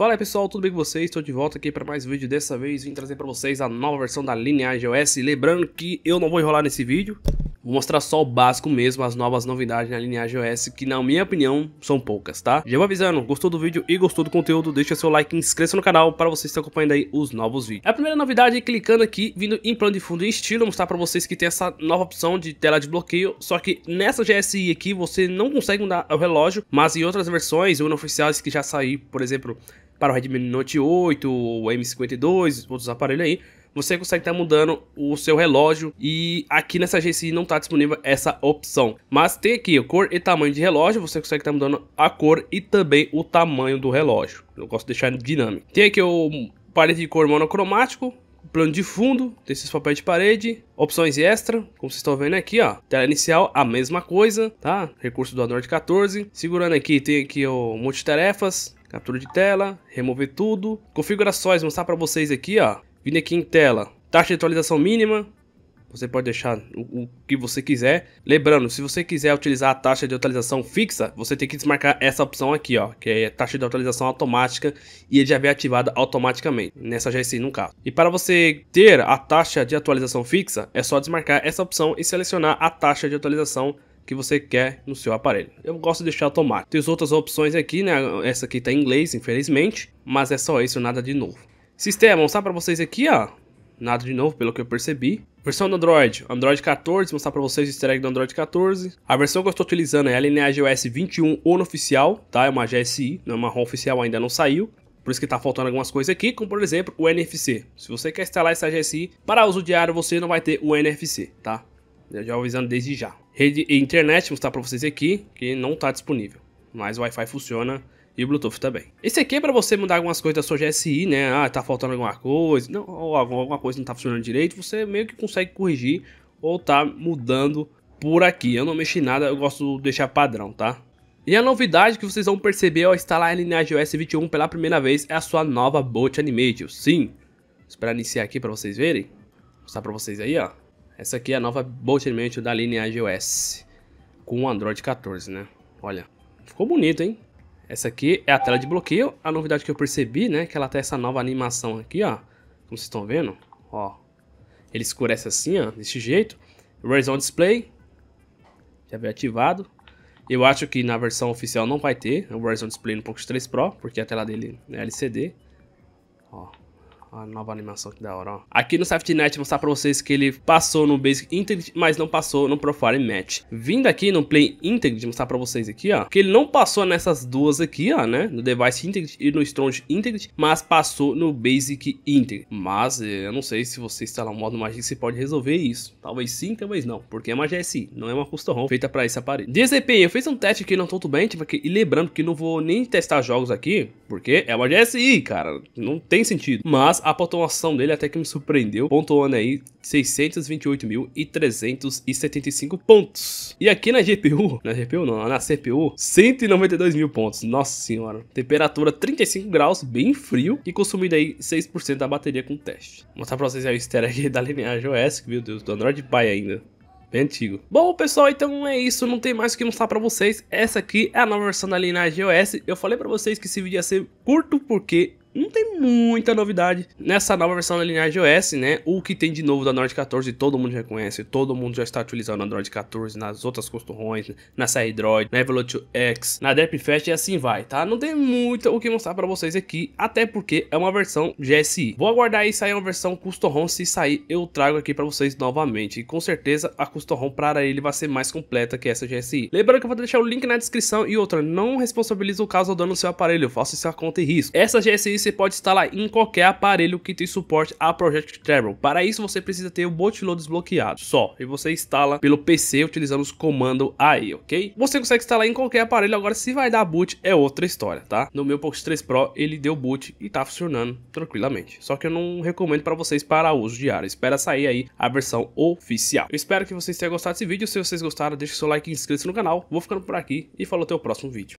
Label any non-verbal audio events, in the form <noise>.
Fala aí pessoal, tudo bem com vocês? Estou de volta aqui para mais um vídeo dessa vez, vim trazer para vocês a nova versão da Lineage OS, lembrando que eu não vou enrolar nesse vídeo, Vou mostrar só o básico mesmo, as novas novidades na Lineage OS, que na minha opinião são poucas, tá? Já vou avisando, gostou do vídeo e gostou do conteúdo, deixa seu like e inscreva-se no canal para vocês estar acompanhando aí os novos vídeos. A primeira novidade é clicando aqui, vindo em plano de fundo e estilo, mostrar para vocês que tem essa nova opção de tela de bloqueio, só que nessa GSI aqui você não consegue mudar o relógio, mas em outras versões ou oficiais que já saí, por exemplo, para o Redmi Note 8, o M52, outros aparelhos aí, você consegue estar tá mudando o seu relógio e aqui nessa agência não está disponível essa opção. Mas tem aqui a cor e tamanho de relógio, você consegue estar tá mudando a cor e também o tamanho do relógio. Eu gosto de deixar dinâmico. Tem aqui o parede de cor monocromático, plano de fundo, tem esses papéis de parede, opções extra, como vocês estão vendo aqui, ó, tela inicial, a mesma coisa, tá? Recurso do Android 14. Segurando aqui, tem aqui o multitarefas, captura de tela, remover tudo, configurações, mostrar para vocês aqui, ó. Vindo aqui em tela, taxa de atualização mínima, você pode deixar o, o, que você quiser. Lembrando, se você quiser utilizar a taxa de atualização fixa, você tem que desmarcar essa opção aqui, ó, que é taxa de atualização automática e ele já vem ativada automaticamente. Nessa já no caso. E para você ter a taxa de atualização fixa, é só desmarcar essa opção e selecionar a taxa de atualização que você quer no seu aparelho. Eu gosto de deixar automático. Tem outras opções aqui, né? Essa aqui tá em inglês, infelizmente, mas é só isso, nada de novo. Sistema, mostrar para vocês aqui, ó. Nada de novo, pelo que eu percebi. Versão do Android, Android 14, mostrar para vocês o easter egg do Android 14. A versão que eu estou utilizando é a linhagem OS 21 ONU oficial, tá? É uma GSI, não é uma ROM oficial, ainda não saiu. Por isso que está faltando algumas coisas aqui, como por exemplo o NFC. Se você quer instalar essa GSI para uso diário, você não vai ter o NFC, tá? Eu já avisando desde já. Rede e internet, vou mostrar para vocês aqui, que não está disponível. Mas o Wi-Fi funciona e o Bluetooth também. Esse aqui é para você mudar algumas coisas da sua GSI, né? Ah, tá faltando alguma coisa, não, ou alguma coisa não tá funcionando direito, você meio que consegue corrigir ou tá mudando por aqui. Eu não mexi em nada, eu gosto de deixar padrão, tá? E a novidade que vocês vão perceber ao instalar a Lineage OS 21 pela primeira vez é a sua nova boot Animation. Sim, vou esperar iniciar aqui para vocês verem. Vou mostrar para vocês aí, ó. Essa aqui é a nova Bolt da linha OS com o Android 14, né? Olha, ficou bonito, hein? Essa aqui é a tela de bloqueio. A novidade que eu percebi, né, é que ela tem essa nova animação aqui, ó. Como vocês estão vendo, ó. Ele escurece assim, ó, desse jeito. Raise on Display. Já veio ativado. Eu acho que na versão oficial não vai ter o Raise Display no Pocket 3 Pro, porque a tela dele é LCD. Ó, a nova animação que da hora, ó. Aqui no Safety Net mostrar pra vocês que ele passou no Basic Integrity, mas não passou no Profile Match. Vindo aqui no Play Integrity, mostrar pra vocês aqui, ó, que ele não passou nessas duas aqui, ó, né, no Device Integrity e no Strong Integrity, mas passou no Basic Integrity. Mas eh, eu não sei se você instalar um modo Magic, você pode resolver isso. Talvez sim, talvez não, porque é uma GSI, não é uma custom ROM feita pra esse aparelho. DSP, eu fiz um teste aqui não tudo bem, tipo, aqui, e lembrando que não vou nem testar jogos aqui, porque é uma GSI, cara, não tem sentido. Mas a pontuação dele até que me surpreendeu, pontuando aí 628.375 pontos. E aqui na GPU, na GPU não, na CPU, 192 mil pontos. Nossa senhora. Temperatura 35 graus, bem frio e consumindo aí 6% da bateria com teste. Vou mostrar pra vocês aí o easter egg <laughs> da lineagem OS, meu Deus, do Android Pie ainda bem antigo. Bom, pessoal, então é isso. Não tem mais o que mostrar pra vocês. Essa aqui é a nova versão da linhagem OS. Eu falei pra vocês que esse vídeo ia ser curto porque não tem muita novidade nessa nova versão da linhagem OS, né? O que tem de novo da Android 14 todo mundo já conhece, todo mundo já está utilizando Android 14 nas outras costurões, na série na Evolute X, na DepFest e assim vai, tá? Não tem muito o que mostrar para vocês aqui, até porque é uma versão GSI. Vou aguardar aí sair é uma versão custom se sair eu trago aqui para vocês novamente. E com certeza a custom para ele vai ser mais completa que essa GSI. Lembrando que eu vou deixar o link na descrição e outra, não responsabiliza o caso ao dano no seu aparelho, faça sua conta e risco. Essa GSI você pode instalar em qualquer aparelho que tem suporte a Project Treble. Para isso você precisa ter o bootloader desbloqueado só, e você instala pelo PC utilizando os comandos aí, ok? Você consegue instalar em qualquer aparelho, agora se vai dar boot é outra história, tá? No meu Pocket 3 Pro ele deu boot e tá funcionando tranquilamente, só que eu não recomendo para vocês para uso diário, espera sair aí a versão oficial. Eu espero que vocês tenham gostado desse vídeo, se vocês gostaram deixe seu like e inscreva-se no canal, vou ficando por aqui e falou até o próximo vídeo.